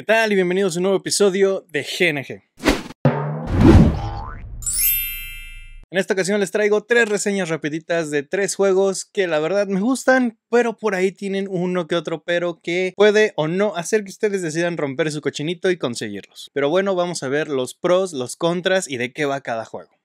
¿Qué tal? Y bienvenidos a un nuevo episodio de GNG. En esta ocasión les traigo tres reseñas rapiditas de tres juegos que la verdad me gustan, pero por ahí tienen uno que otro pero que puede o no hacer que ustedes decidan romper su cochinito y conseguirlos. Pero bueno, vamos a ver los pros, los contras y de qué va cada juego.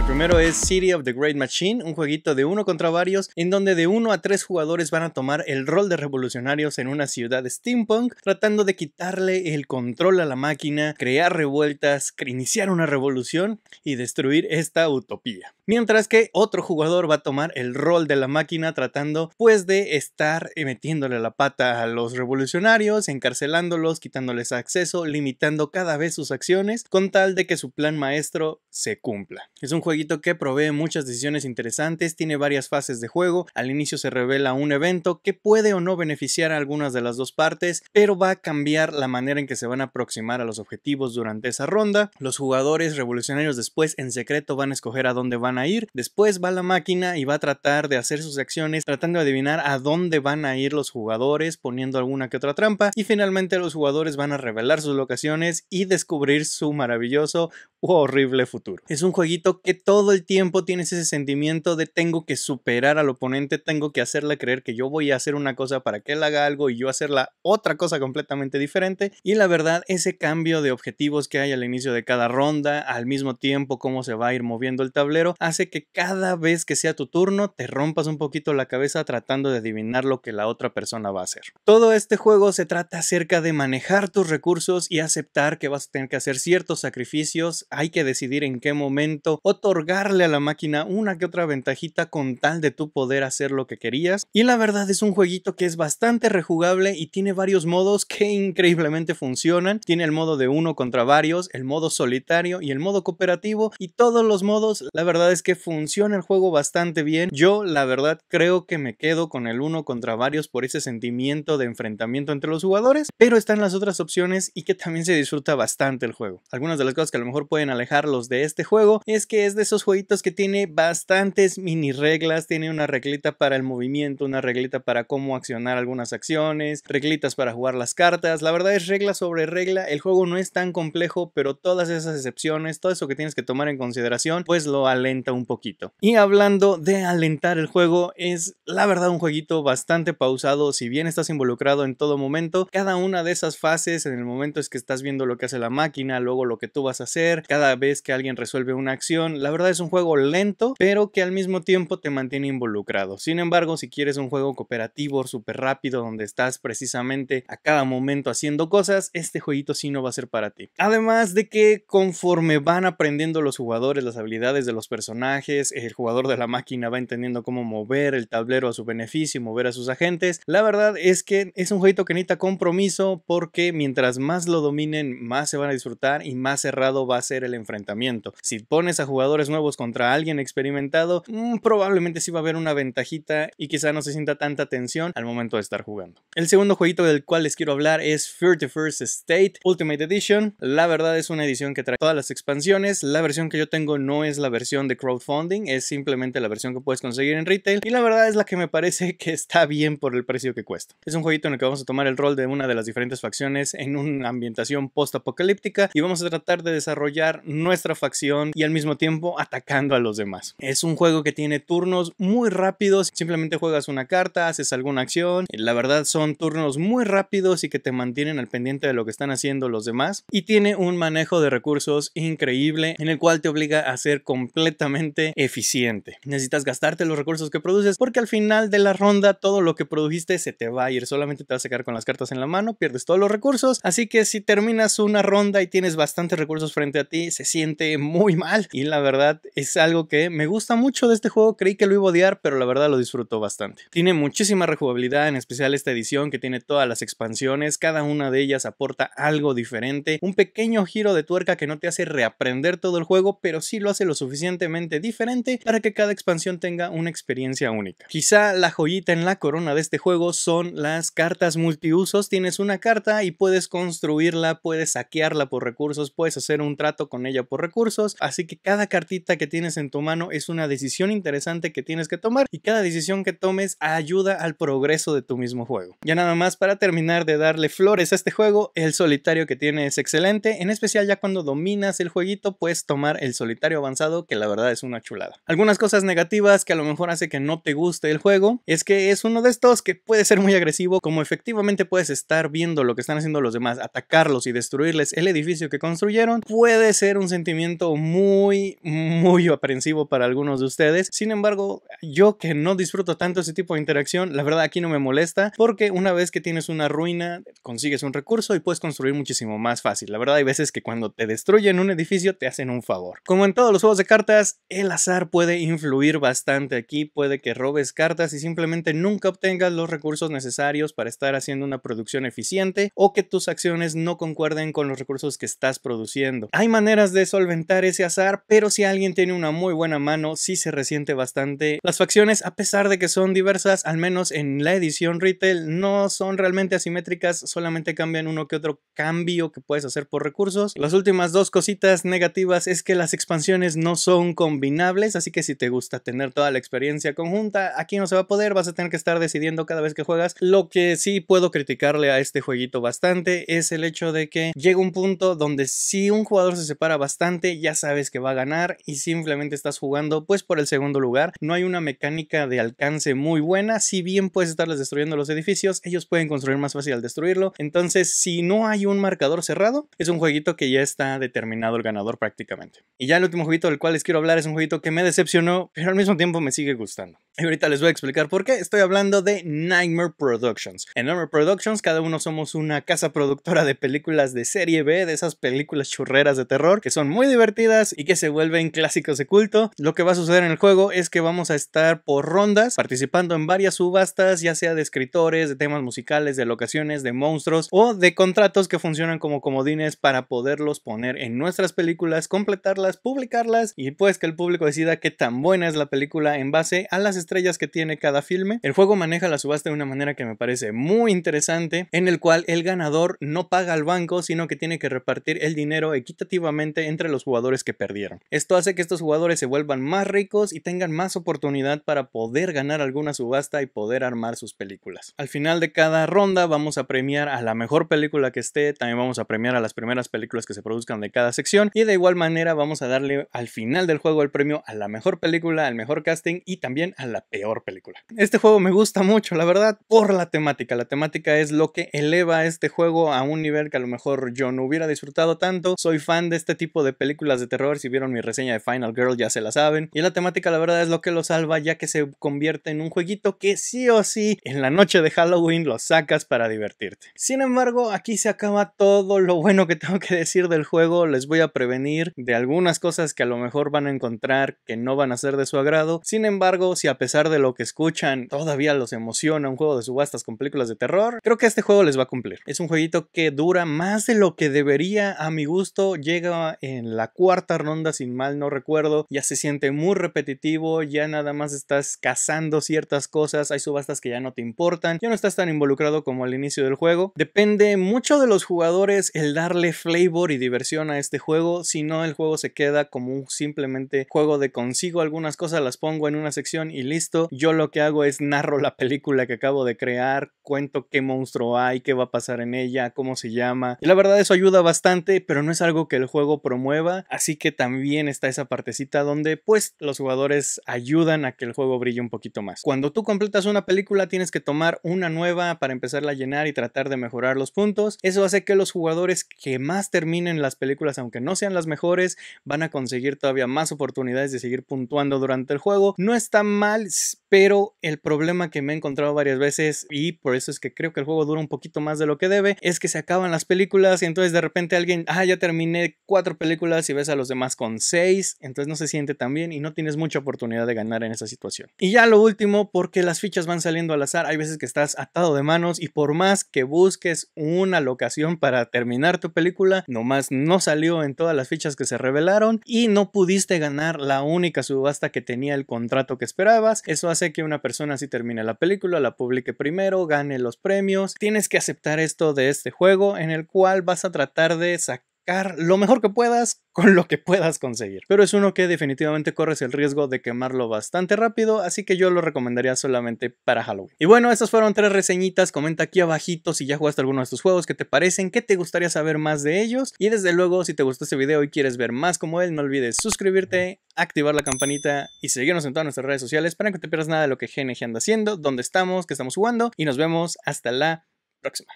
El primero es City of the Great Machine, un jueguito de uno contra varios en donde de uno a tres jugadores van a tomar el rol de revolucionarios en una ciudad steampunk, tratando de quitarle el control a la máquina, crear revueltas, iniciar una revolución y destruir esta utopía mientras que otro jugador va a tomar el rol de la máquina tratando pues de estar eh, metiéndole la pata a los revolucionarios, encarcelándolos, quitándoles acceso, limitando cada vez sus acciones con tal de que su plan maestro se cumpla. Es un jueguito que provee muchas decisiones interesantes, tiene varias fases de juego, al inicio se revela un evento que puede o no beneficiar a algunas de las dos partes, pero va a cambiar la manera en que se van a aproximar a los objetivos durante esa ronda. Los jugadores revolucionarios después en secreto van a escoger a dónde van a ir. Después va la máquina y va a tratar de hacer sus acciones tratando de adivinar a dónde van a ir los jugadores poniendo alguna que otra trampa y finalmente los jugadores van a revelar sus locaciones y descubrir su maravilloso horrible futuro. Es un jueguito que todo el tiempo tienes ese sentimiento de tengo que superar al oponente, tengo que hacerle creer que yo voy a hacer una cosa para que él haga algo y yo hacerla otra cosa completamente diferente. Y la verdad, ese cambio de objetivos que hay al inicio de cada ronda, al mismo tiempo cómo se va a ir moviendo el tablero, hace que cada vez que sea tu turno te rompas un poquito la cabeza tratando de adivinar lo que la otra persona va a hacer. Todo este juego se trata acerca de manejar tus recursos y aceptar que vas a tener que hacer ciertos sacrificios hay que decidir en qué momento otorgarle a la máquina una que otra ventajita con tal de tú poder hacer lo que querías. Y la verdad es un jueguito que es bastante rejugable y tiene varios modos que increíblemente funcionan. Tiene el modo de uno contra varios, el modo solitario y el modo cooperativo y todos los modos, la verdad es que funciona el juego bastante bien. Yo la verdad creo que me quedo con el uno contra varios por ese sentimiento de enfrentamiento entre los jugadores, pero están las otras opciones y que también se disfruta bastante el juego. Algunas de las cosas que a lo mejor pueden alejarlos de este juego es que es de esos jueguitos que tiene bastantes mini reglas, tiene una reglita para el movimiento, una reglita para cómo accionar algunas acciones, reglitas para jugar las cartas, la verdad es regla sobre regla, el juego no es tan complejo, pero todas esas excepciones, todo eso que tienes que tomar en consideración, pues lo alenta un poquito. Y hablando de alentar el juego, es la verdad un jueguito bastante pausado, si bien estás involucrado en todo momento, cada una de esas fases, en el momento es que estás viendo lo que hace la máquina, luego lo que tú vas a hacer, cada vez que alguien resuelve una acción. La verdad es un juego lento, pero que al mismo tiempo te mantiene involucrado. Sin embargo, si quieres un juego cooperativo, súper rápido, donde estás precisamente a cada momento haciendo cosas, este jueguito sí no va a ser para ti. Además de que conforme van aprendiendo los jugadores las habilidades de los personajes, el jugador de la máquina va entendiendo cómo mover el tablero a su beneficio y mover a sus agentes, la verdad es que es un jueguito que necesita compromiso porque mientras más lo dominen, más se van a disfrutar y más cerrado va a ser el enfrentamiento. Si pones a jugadores nuevos contra alguien experimentado, mm, probablemente sí va a haber una ventajita y quizá no se sienta tanta tensión al momento de estar jugando. El segundo jueguito del cual les quiero hablar es 31st State Ultimate Edition. La verdad es una edición que trae todas las expansiones. La versión que yo tengo no es la versión de crowdfunding, es simplemente la versión que puedes conseguir en retail y la verdad es la que me parece que está bien por el precio que cuesta. Es un jueguito en el que vamos a tomar el rol de una de las diferentes facciones en una ambientación post-apocalíptica y vamos a tratar de desarrollar nuestra facción y al mismo tiempo atacando a los demás. Es un juego que tiene turnos muy rápidos, simplemente juegas una carta, haces alguna acción, eh, la verdad son turnos muy rápidos y que te mantienen al pendiente de lo que están haciendo los demás y tiene un manejo de recursos increíble en el cual te obliga a ser completamente eficiente. Necesitas gastarte los recursos que produces porque al final de la ronda todo lo que produjiste se te va a ir, solamente te vas a quedar con las cartas en la mano, pierdes todos los recursos, así que si terminas una ronda y tienes bastantes recursos frente a ti, se siente muy mal y la verdad es algo que me gusta mucho de este juego, creí que lo iba a odiar, pero la verdad lo disfruto bastante. Tiene muchísima rejugabilidad, en especial esta edición que tiene todas las expansiones, cada una de ellas aporta algo diferente, un pequeño giro de tuerca que no te hace reaprender todo el juego, pero sí lo hace lo suficientemente diferente para que cada expansión tenga una experiencia única. Quizá la joyita en la corona de este juego son las cartas multiusos, tienes una carta y puedes construirla, puedes saquearla por recursos, puedes hacer un trato con ella por recursos, así que cada cartita que tienes en tu mano es una decisión interesante que tienes que tomar y cada decisión que tomes ayuda al progreso de tu mismo juego. Ya nada más para terminar de darle flores a este juego, el solitario que tiene es excelente, en especial ya cuando dominas el jueguito puedes tomar el solitario avanzado que la verdad es una chulada. Algunas cosas negativas que a lo mejor hace que no te guste el juego es que es uno de estos que puede ser muy agresivo, como efectivamente puedes estar viendo lo que están haciendo los demás, atacarlos y destruirles el edificio que construyeron, puede ser un sentimiento muy, muy aprensivo para algunos de ustedes. Sin embargo, yo que no disfruto tanto ese tipo de interacción, la verdad aquí no me molesta porque una vez que tienes una ruina, consigues un recurso y puedes construir muchísimo más fácil. La verdad hay veces que cuando te destruyen un edificio te hacen un favor. Como en todos los juegos de cartas, el azar puede influir bastante aquí, puede que robes cartas y simplemente nunca obtengas los recursos necesarios para estar haciendo una producción eficiente o que tus acciones no concuerden con los recursos que estás produciendo. Hay más maneras de solventar ese azar, pero si alguien tiene una muy buena mano, sí se resiente bastante. Las facciones, a pesar de que son diversas, al menos en la edición retail, no son realmente asimétricas, solamente cambian uno que otro cambio que puedes hacer por recursos. Las últimas dos cositas negativas es que las expansiones no son combinables, así que si te gusta tener toda la experiencia conjunta, aquí no se va a poder, vas a tener que estar decidiendo cada vez que juegas. Lo que sí puedo criticarle a este jueguito bastante es el hecho de que llega un punto donde si un jugador se separa bastante, ya sabes que va a ganar y simplemente estás jugando pues por el segundo lugar. No hay una mecánica de alcance muy buena, si bien puedes estarles destruyendo los edificios, ellos pueden construir más fácil al destruirlo. Entonces, si no hay un marcador cerrado, es un jueguito que ya está determinado el ganador prácticamente. Y ya el último jueguito del cual les quiero hablar es un jueguito que me decepcionó, pero al mismo tiempo me sigue gustando. Y ahorita les voy a explicar por qué. Estoy hablando de Nightmare Productions. En Nightmare Productions cada uno somos una casa productora de películas de serie B, de esas películas churreras de terror que son muy divertidas y que se vuelven clásicos de culto. Lo que va a suceder en el juego es que vamos a estar por rondas participando en varias subastas, ya sea de escritores, de temas musicales, de locaciones, de monstruos o de contratos que funcionan como comodines para poderlos poner en nuestras películas, completarlas, publicarlas y pues que el público decida qué tan buena es la película en base a las estrellas que tiene cada filme. El juego maneja la subasta de una manera que me parece muy interesante, en el cual el ganador no paga al banco, sino que tiene que repartir el dinero equitativamente entre los jugadores que perdieron. Esto hace que estos jugadores se vuelvan más ricos y tengan más oportunidad para poder ganar alguna subasta y poder armar sus películas. Al final de cada ronda vamos a premiar a la mejor película que esté, también vamos a premiar a las primeras películas que se produzcan de cada sección y de igual manera vamos a darle al final del juego el premio a la mejor película, al mejor casting y también a la peor película. Este juego me gusta mucho, la verdad, por la temática. La temática es lo que eleva este juego a un nivel que a lo mejor yo no hubiera disfrutado tanto. Soy fan de este tipo de películas de terror. Si vieron mi reseña de Final Girl ya se la saben. Y la temática la verdad es lo que lo salva ya que se convierte en un jueguito que sí o sí en la noche de Halloween lo sacas para divertirte. Sin embargo, aquí se acaba todo lo bueno que tengo que decir del juego. Les voy a prevenir de algunas cosas que a lo mejor van a encontrar que no van a ser de su agrado. Sin embargo, si a pesar de lo que escuchan todavía los emociona un juego de subastas con películas de terror, creo que este juego les va a cumplir. Es un jueguito que dura más de lo que debería a mi gusto. Llega en la cuarta ronda, sin mal no recuerdo. Ya se siente muy repetitivo, ya nada más estás cazando ciertas cosas, hay subastas que ya no te importan, ya no estás tan involucrado como al inicio del juego. Depende mucho de los jugadores el darle flavor y diversión a este juego, si no el juego se queda como un simplemente juego de consigo algunas cosas, las pongo en una sección y listo. Yo lo que hago es narro la película que acabo de crear, cuento qué monstruo hay, qué va a pasar en ella, cómo se llama. Y la verdad eso ayuda bastante, pero no es algo que el juego promueva, así que también está esa partecita donde pues los jugadores ayudan a que el juego brille un poquito más. Cuando tú completas una película tienes que tomar una nueva para empezarla a llenar y tratar de mejorar los puntos. Eso hace que los jugadores que más terminen las películas, aunque no sean las mejores, van a conseguir todavía más oportunidades de seguir puntuando durante el juego. No está mal, pero el problema que me he encontrado varias veces y por eso es que creo que el juego dura un poquito más de lo que debe es que se acaban las películas y entonces de repente alguien, ah, ya terminé cuatro películas y ves a los demás con seis, entonces no se siente tan bien y no tienes mucha oportunidad de ganar en esa situación. Y ya lo último, porque las fichas van saliendo al azar, hay veces que estás atado de manos y por más que busques una locación para terminar tu película, nomás no salió en todas las fichas que se revelaron y no pudiste ganar la única subasta que tenía el contrato que esperabas. Eso hace que una persona si termine la película, la publique primero, gane los premios. Tienes que aceptar esto de este juego en el cual vas a tratar de sacar lo mejor que puedas con lo que puedas conseguir. Pero es uno que definitivamente corres el riesgo de quemarlo bastante rápido, así que yo lo recomendaría solamente para Halloween. Y bueno, estas fueron tres reseñitas. Comenta aquí abajito si ya jugaste alguno de estos juegos, qué te parecen, qué te gustaría saber más de ellos. Y desde luego, si te gustó este video y quieres ver más como él, no olvides suscribirte, activar la campanita y seguirnos en todas nuestras redes sociales para que no te pierdas nada de lo que GNG anda haciendo, dónde estamos, qué estamos jugando y nos vemos hasta la próxima.